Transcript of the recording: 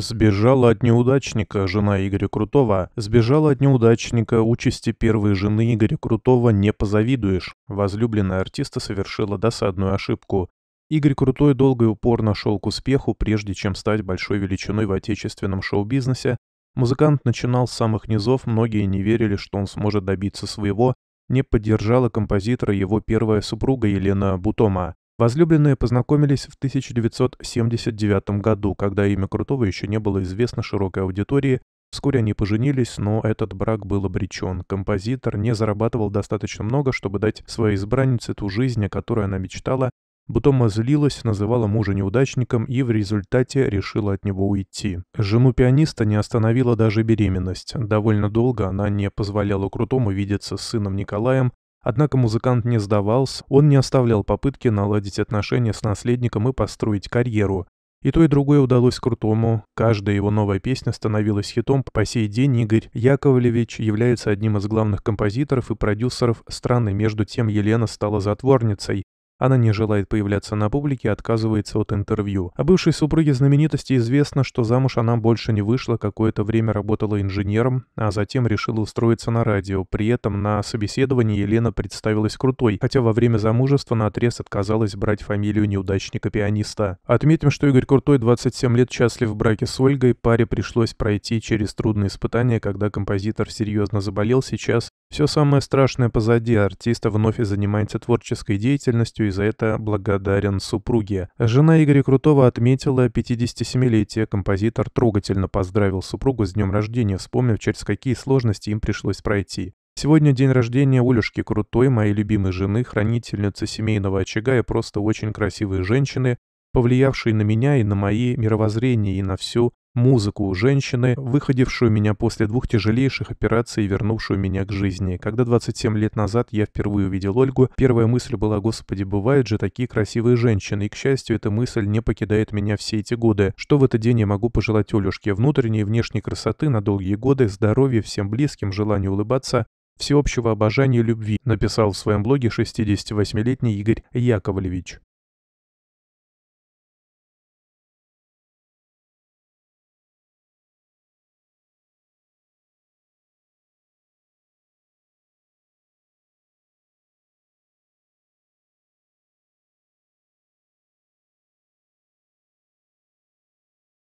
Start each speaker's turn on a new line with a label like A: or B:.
A: Сбежала от неудачника жена Игоря Крутого. Сбежала от неудачника участи первой жены Игоря Крутого не позавидуешь. Возлюбленная артиста совершила досадную ошибку. Игорь Крутой долго и упорно шел к успеху, прежде чем стать большой величиной в отечественном шоу-бизнесе. Музыкант начинал с самых низов, многие не верили, что он сможет добиться своего. Не поддержала композитора его первая супруга Елена Бутома. Возлюбленные познакомились в 1979 году, когда имя Крутого еще не было известно широкой аудитории. Вскоре они поженились, но этот брак был обречен. Композитор не зарабатывал достаточно много, чтобы дать своей избраннице ту жизнь, о которой она мечтала. Бутома злилась, называла мужа неудачником и в результате решила от него уйти. Жену пианиста не остановила даже беременность. Довольно долго она не позволяла Крутому видеться с сыном Николаем, Однако музыкант не сдавался, он не оставлял попытки наладить отношения с наследником и построить карьеру. И то, и другое удалось Крутому. Каждая его новая песня становилась хитом. По сей день Игорь Яковлевич является одним из главных композиторов и продюсеров страны. Между тем Елена стала затворницей. Она не желает появляться на публике и отказывается от интервью. О а бывшей супруге знаменитости известно, что замуж она больше не вышла, какое-то время работала инженером, а затем решила устроиться на радио. При этом на собеседовании Елена представилась крутой, хотя во время замужества на отрез отказалась брать фамилию неудачника-пианиста. Отметим, что Игорь Крутой 27 лет счастлив в браке с Ольгой, паре пришлось пройти через трудные испытания, когда композитор серьезно заболел, сейчас все самое страшное позади, артист вновь занимается творческой деятельностью и за это благодарен супруге. Жена Игоря Крутого отметила 57-летие, композитор трогательно поздравил супругу с днем рождения, вспомнив, через какие сложности им пришлось пройти. Сегодня день рождения Олюшки Крутой, моей любимой жены, хранительницы семейного очага и просто очень красивой женщины, повлиявшей на меня и на мои мировоззрения и на всю музыку у женщины, выходившую меня после двух тяжелейших операций и вернувшую меня к жизни. Когда 27 лет назад я впервые увидел Ольгу, первая мысль была «Господи, бывают же такие красивые женщины», и, к счастью, эта мысль не покидает меня все эти годы. Что в этот день я могу пожелать Олюшке? Внутренней и внешней красоты на долгие годы, здоровья всем близким, желанию улыбаться, всеобщего обожания и любви, написал в своем блоге 68-летний Игорь Яковлевич.